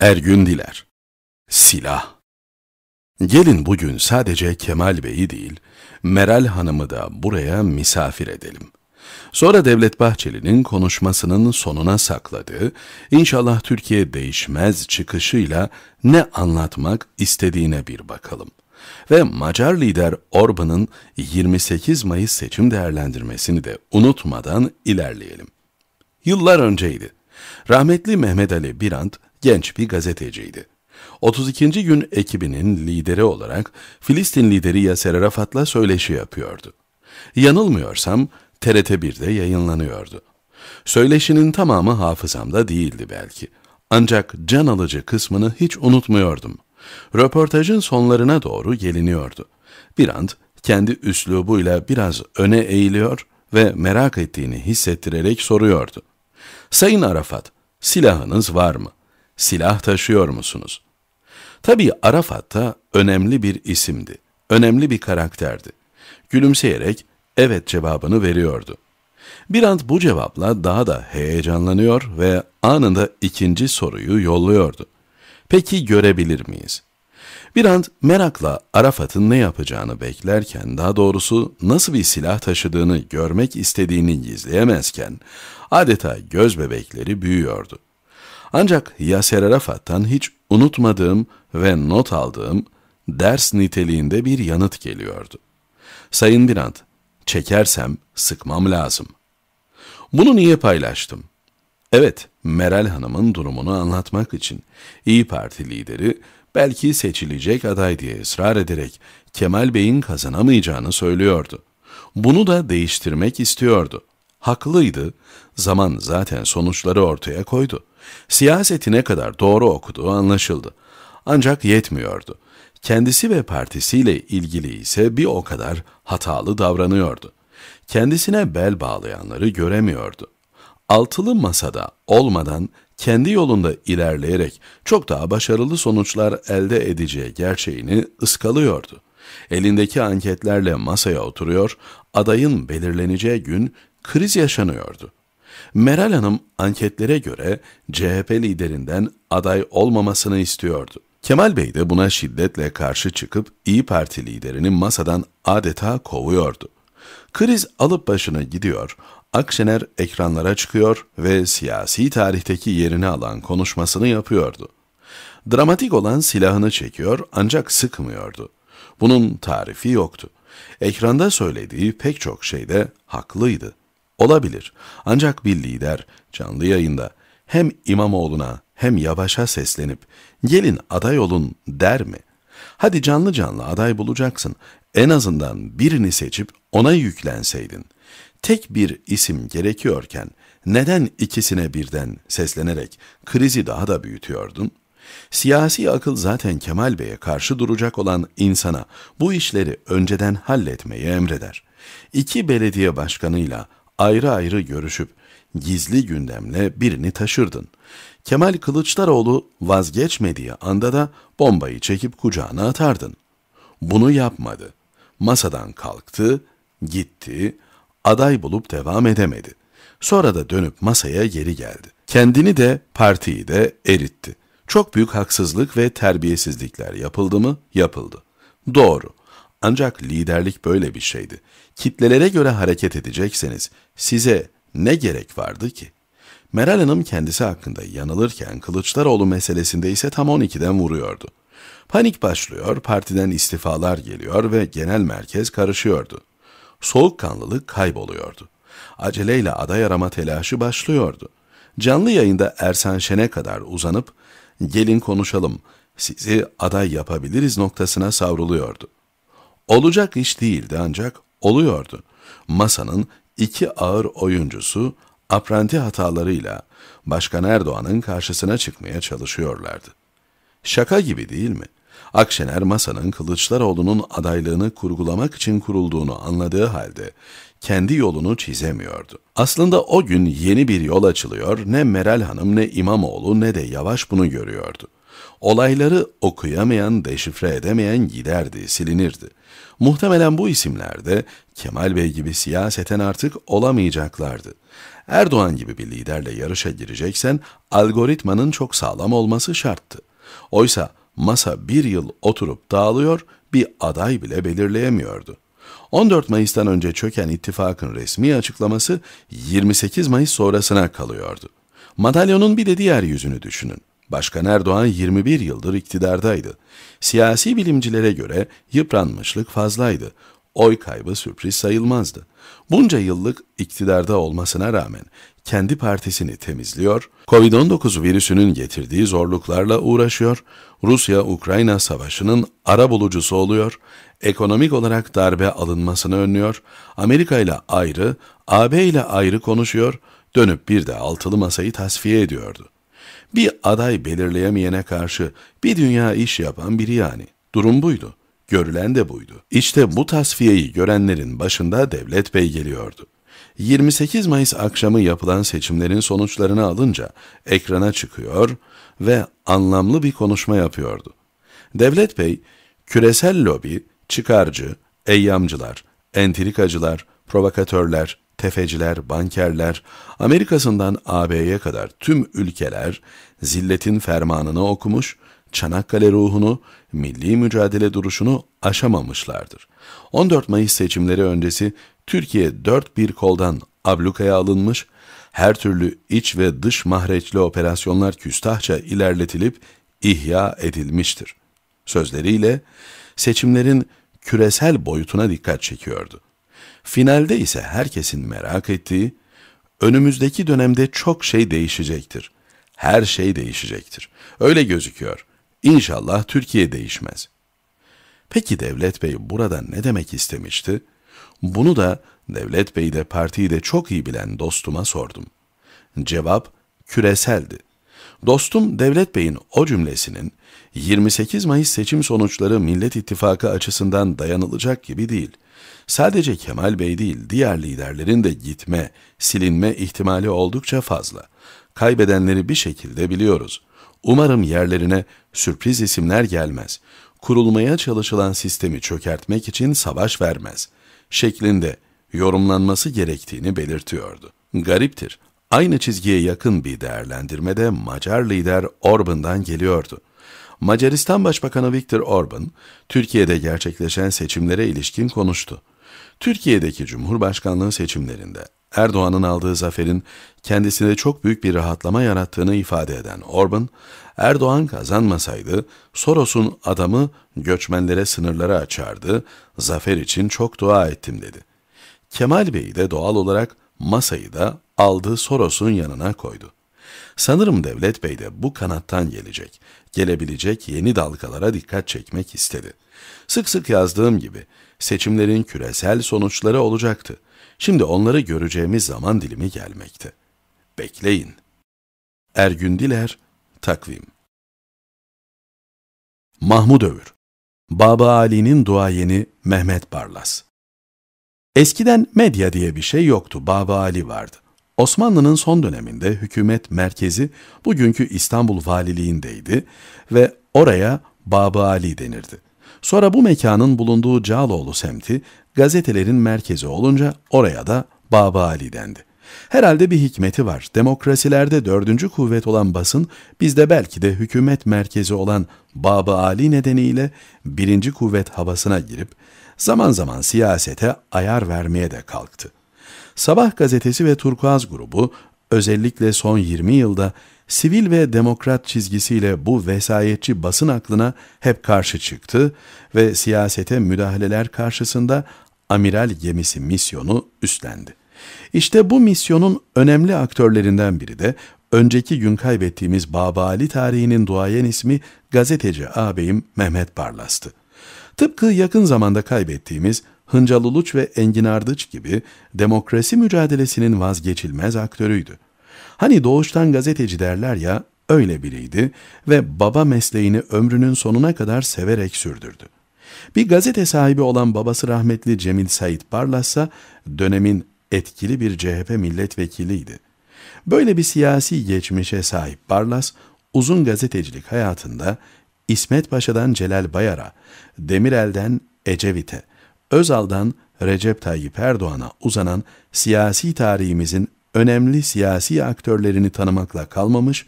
Ergün Diler Silah Gelin bugün sadece Kemal Bey'i değil, Meral Hanım'ı da buraya misafir edelim. Sonra Devlet Bahçeli'nin konuşmasının sonuna sakladığı, inşallah Türkiye değişmez çıkışıyla ne anlatmak istediğine bir bakalım. Ve Macar lider Orban'ın 28 Mayıs seçim değerlendirmesini de unutmadan ilerleyelim. Yıllar önceydi. Rahmetli Mehmet Ali Birant, genç bir gazeteciydi. 32. gün ekibinin lideri olarak Filistin lideri Yaser Arafat'la söyleşi yapıyordu. Yanılmıyorsam TRT 1'de yayınlanıyordu. Söyleşinin tamamı hafızamda değildi belki. Ancak can alıcı kısmını hiç unutmuyordum. Röportajın sonlarına doğru geliniyordu. Bir an, kendi üslubuyla biraz öne eğiliyor ve merak ettiğini hissettirerek soruyordu. Sayın Arafat, silahınız var mı? silah taşıyor musunuz? Tabii Arafat da önemli bir isimdi, önemli bir karakterdi. Gülümseyerek evet cevabını veriyordu. Bir an bu cevapla daha da heyecanlanıyor ve anında ikinci soruyu yolluyordu. Peki görebilir miyiz? Bir an merakla Arafat'ın ne yapacağını beklerken, daha doğrusu nasıl bir silah taşıdığını görmek istediğini gizleyemezken, adeta göz bebekleri büyüyordu. Ancak Yasser Arafat'tan hiç unutmadığım ve not aldığım ders niteliğinde bir yanıt geliyordu. Sayın Birant, çekersem sıkmam lazım. Bunu niye paylaştım? Evet, Meral Hanım'ın durumunu anlatmak için İyi Parti lideri belki seçilecek aday diye ısrar ederek Kemal Bey'in kazanamayacağını söylüyordu. Bunu da değiştirmek istiyordu. Haklıydı, zaman zaten sonuçları ortaya koydu. Siyaseti ne kadar doğru okuduğu anlaşıldı. Ancak yetmiyordu. Kendisi ve partisiyle ilgili ise bir o kadar hatalı davranıyordu. Kendisine bel bağlayanları göremiyordu. Altılı masada olmadan kendi yolunda ilerleyerek çok daha başarılı sonuçlar elde edeceği gerçeğini ıskalıyordu. Elindeki anketlerle masaya oturuyor, adayın belirleneceği gün kriz yaşanıyordu. Meral Hanım anketlere göre CHP liderinden aday olmamasını istiyordu. Kemal Bey de buna şiddetle karşı çıkıp İyi Parti liderini masadan adeta kovuyordu. Kriz alıp başına gidiyor, Akşener ekranlara çıkıyor ve siyasi tarihteki yerini alan konuşmasını yapıyordu. Dramatik olan silahını çekiyor ancak sıkmıyordu. Bunun tarifi yoktu. Ekranda söylediği pek çok şeyde haklıydı. Olabilir. Ancak bir lider canlı yayında hem İmamoğlu'na hem Yavaş'a seslenip gelin aday olun der mi? Hadi canlı canlı aday bulacaksın. En azından birini seçip ona yüklenseydin. Tek bir isim gerekiyorken neden ikisine birden seslenerek krizi daha da büyütüyordun? Siyasi akıl zaten Kemal Bey'e karşı duracak olan insana bu işleri önceden halletmeyi emreder. İki belediye başkanıyla ayrı ayrı görüşüp gizli gündemle birini taşırdın. Kemal Kılıçdaroğlu vazgeçmediği anda da bombayı çekip kucağına atardın. Bunu yapmadı. Masadan kalktı, gitti, aday bulup devam edemedi. Sonra da dönüp masaya geri geldi. Kendini de partiyi de eritti. Çok büyük haksızlık ve terbiyesizlikler yapıldı mı? Yapıldı. Doğru. Ancak liderlik böyle bir şeydi. Kitlelere göre hareket edecekseniz size ne gerek vardı ki? Meral Hanım kendisi hakkında yanılırken Kılıçdaroğlu meselesinde ise tam 12'den vuruyordu. Panik başlıyor, partiden istifalar geliyor ve genel merkez karışıyordu. Soğukkanlılık kayboluyordu. Aceleyle aday arama telaşı başlıyordu. Canlı yayında Ersan Şen'e kadar uzanıp, gelin konuşalım, sizi aday yapabiliriz noktasına savruluyordu. Olacak iş değildi ancak oluyordu. Masanın iki ağır oyuncusu apranti hatalarıyla Başkan Erdoğan'ın karşısına çıkmaya çalışıyorlardı. Şaka gibi değil mi? Akşener masanın Kılıçdaroğlu'nun adaylığını kurgulamak için kurulduğunu anladığı halde kendi yolunu çizemiyordu. Aslında o gün yeni bir yol açılıyor ne Meral Hanım ne İmamoğlu ne de Yavaş bunu görüyordu. Olayları okuyamayan, deşifre edemeyen giderdi, silinirdi. Muhtemelen bu isimlerde Kemal Bey gibi siyaseten artık olamayacaklardı. Erdoğan gibi bir liderle yarışa gireceksen algoritmanın çok sağlam olması şarttı. Oysa masa bir yıl oturup dağılıyor, bir aday bile belirleyemiyordu. 14 Mayıs'tan önce çöken ittifakın resmi açıklaması 28 Mayıs sonrasına kalıyordu. Madalyonun bir de diğer yüzünü düşünün. Başkan Erdoğan 21 yıldır iktidardaydı. Siyasi bilimcilere göre yıpranmışlık fazlaydı. Oy kaybı sürpriz sayılmazdı. Bunca yıllık iktidarda olmasına rağmen kendi partisini temizliyor, Covid-19 virüsünün getirdiği zorluklarla uğraşıyor, Rusya-Ukrayna savaşının ara bulucusu oluyor, ekonomik olarak darbe alınmasını önlüyor, Amerika ile ayrı, AB ile ayrı konuşuyor, dönüp bir de altılı masayı tasfiye ediyordu. Bir aday belirleyemeyene karşı bir dünya iş yapan biri yani. Durum buydu. Görülen de buydu. İşte bu tasfiyeyi görenlerin başında Devlet Bey geliyordu. 28 Mayıs akşamı yapılan seçimlerin sonuçlarını alınca ekrana çıkıyor ve anlamlı bir konuşma yapıyordu. Devlet Bey, küresel lobi, çıkarcı, eyyamcılar, entrikacılar, provokatörler, tefeciler, bankerler, Amerika'sından AB'ye kadar tüm ülkeler zilletin fermanını okumuş, Çanakkale ruhunu, milli mücadele duruşunu aşamamışlardır. 14 Mayıs seçimleri öncesi Türkiye dört bir koldan ablukaya alınmış, her türlü iç ve dış mahreçli operasyonlar küstahça ilerletilip ihya edilmiştir. Sözleriyle seçimlerin küresel boyutuna dikkat çekiyordu. Finalde ise herkesin merak ettiği, önümüzdeki dönemde çok şey değişecektir. Her şey değişecektir. Öyle gözüküyor. İnşallah Türkiye değişmez. Peki Devlet Bey burada ne demek istemişti? Bunu da Devlet Bey de partiyi de çok iyi bilen dostuma sordum. Cevap küreseldi. Dostum Devlet Bey'in o cümlesinin 28 Mayıs seçim sonuçları Millet İttifakı açısından dayanılacak gibi değil.'' Sadece Kemal Bey değil, diğer liderlerin de gitme, silinme ihtimali oldukça fazla. Kaybedenleri bir şekilde biliyoruz. Umarım yerlerine sürpriz isimler gelmez. Kurulmaya çalışılan sistemi çökertmek için savaş vermez. Şeklinde yorumlanması gerektiğini belirtiyordu. Gariptir. Aynı çizgiye yakın bir değerlendirmede Macar lider Orban'dan geliyordu. Macaristan Başbakanı Viktor Orban, Türkiye'de gerçekleşen seçimlere ilişkin konuştu. Türkiye'deki Cumhurbaşkanlığı seçimlerinde Erdoğan'ın aldığı zaferin kendisine çok büyük bir rahatlama yarattığını ifade eden Orban, Erdoğan kazanmasaydı Soros'un adamı göçmenlere sınırları açardı, zafer için çok dua ettim dedi. Kemal Bey de doğal olarak masayı da aldığı Soros'un yanına koydu. Sanırım Devlet Bey de bu kanattan gelecek, gelebilecek yeni dalgalara dikkat çekmek istedi. Sık sık yazdığım gibi seçimlerin küresel sonuçları olacaktı. Şimdi onları göreceğimiz zaman dilimi gelmekte. Bekleyin. Ergün Diler, Takvim Mahmud Övür Baba Ali'nin duayeni Mehmet Barlas Eskiden medya diye bir şey yoktu, Baba Ali vardı. Osmanlı'nın son döneminde hükümet merkezi bugünkü İstanbul Valiliğindeydi ve oraya Baba Ali denirdi. Sonra bu mekanın bulunduğu Cağaloğlu semti gazetelerin merkezi olunca oraya da Baba Ali dendi. Herhalde bir hikmeti var. Demokrasilerde dördüncü kuvvet olan basın, bizde belki de hükümet merkezi olan Baba Ali nedeniyle birinci kuvvet havasına girip, zaman zaman siyasete ayar vermeye de kalktı. Sabah gazetesi ve Turkuaz grubu, özellikle son 20 yılda sivil ve demokrat çizgisiyle bu vesayetçi basın aklına hep karşı çıktı ve siyasete müdahaleler karşısında amiral gemisi misyonu üstlendi. İşte bu misyonun önemli aktörlerinden biri de önceki gün kaybettiğimiz Babali tarihinin duayen ismi gazeteci ağabeyim Mehmet Barlas'tı. Tıpkı yakın zamanda kaybettiğimiz Hıncal Uluç ve Engin Ardıç gibi demokrasi mücadelesinin vazgeçilmez aktörüydü. Hani doğuştan gazeteci derler ya, öyle biriydi ve baba mesleğini ömrünün sonuna kadar severek sürdürdü. Bir gazete sahibi olan babası rahmetli Cemil Said Barlas'a dönemin etkili bir CHP milletvekiliydi. Böyle bir siyasi geçmişe sahip Barlas, uzun gazetecilik hayatında İsmet Paşa'dan Celal Bayar'a, Demirel'den Ecevit'e, Özal'dan Recep Tayyip Erdoğan'a uzanan siyasi tarihimizin önemli siyasi aktörlerini tanımakla kalmamış,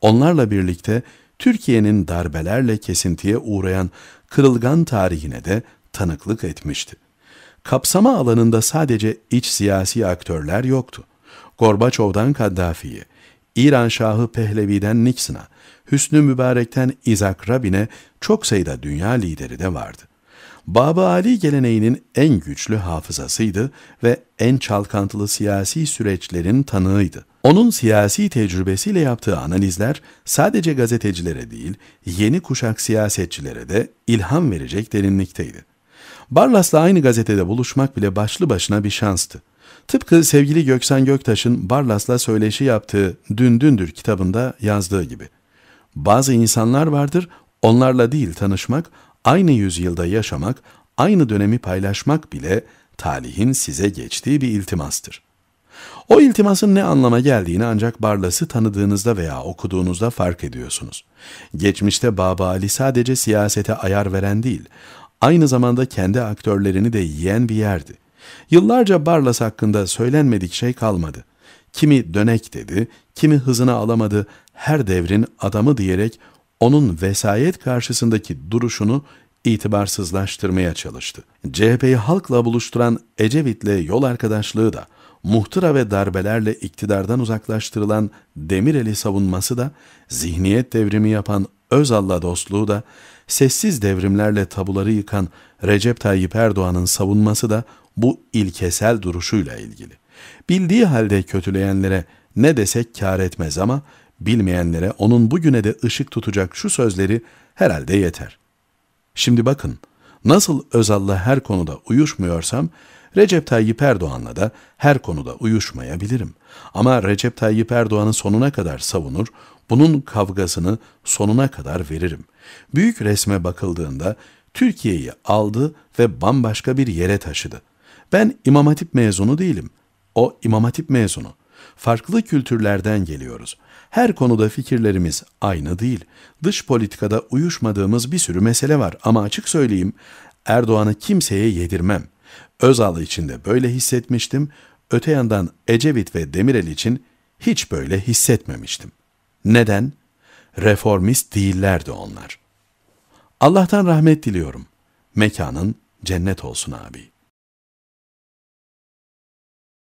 onlarla birlikte Türkiye'nin darbelerle kesintiye uğrayan kırılgan tarihine de tanıklık etmişti. Kapsama alanında sadece iç siyasi aktörler yoktu. Gorbaçov'dan Kaddafi'ye, İran Şahı Pehlevi'den Nixon'a, Hüsnü Mübarek'ten İzak Rabin'e çok sayıda dünya lideri de vardı. Baba Ali geleneğinin en güçlü hafızasıydı ve en çalkantılı siyasi süreçlerin tanığıydı. Onun siyasi tecrübesiyle yaptığı analizler sadece gazetecilere değil, yeni kuşak siyasetçilere de ilham verecek derinlikteydi. Barlas'la aynı gazetede buluşmak bile başlı başına bir şanstı. Tıpkı sevgili Göksen Göktaş'ın Barlas'la söyleşi yaptığı Dün Dündür kitabında yazdığı gibi. Bazı insanlar vardır, onlarla değil tanışmak, Aynı yüzyılda yaşamak, aynı dönemi paylaşmak bile talihin size geçtiği bir iltimastır. O iltimasın ne anlama geldiğini ancak Barlas'ı tanıdığınızda veya okuduğunuzda fark ediyorsunuz. Geçmişte Baba Ali sadece siyasete ayar veren değil, aynı zamanda kendi aktörlerini de yiyen bir yerdi. Yıllarca Barlas hakkında söylenmedik şey kalmadı. Kimi dönek dedi, kimi hızını alamadı, her devrin adamı diyerek onun vesayet karşısındaki duruşunu itibarsızlaştırmaya çalıştı. CHP'yi halkla buluşturan Ecevit'le yol arkadaşlığı da, muhtıra ve darbelerle iktidardan uzaklaştırılan Demirel'i savunması da, zihniyet devrimi yapan Özal'la dostluğu da, sessiz devrimlerle tabuları yıkan Recep Tayyip Erdoğan'ın savunması da bu ilkesel duruşuyla ilgili. Bildiği halde kötüleyenlere ne desek kar etmez ama Bilmeyenlere onun bugüne de ışık tutacak şu sözleri herhalde yeter. Şimdi bakın, nasıl Özal'la her konuda uyuşmuyorsam, Recep Tayyip Erdoğan'la da her konuda uyuşmayabilirim. Ama Recep Tayyip Erdoğan'ı sonuna kadar savunur, bunun kavgasını sonuna kadar veririm. Büyük resme bakıldığında Türkiye'yi aldı ve bambaşka bir yere taşıdı. Ben İmam Hatip mezunu değilim. O İmam Hatip mezunu. Farklı kültürlerden geliyoruz. Her konuda fikirlerimiz aynı değil. Dış politikada uyuşmadığımız bir sürü mesele var ama açık söyleyeyim Erdoğan'ı kimseye yedirmem. Özal için de böyle hissetmiştim. Öte yandan Ecevit ve Demirel için hiç böyle hissetmemiştim. Neden? Reformist değillerdi onlar. Allah'tan rahmet diliyorum. Mekanın cennet olsun abi.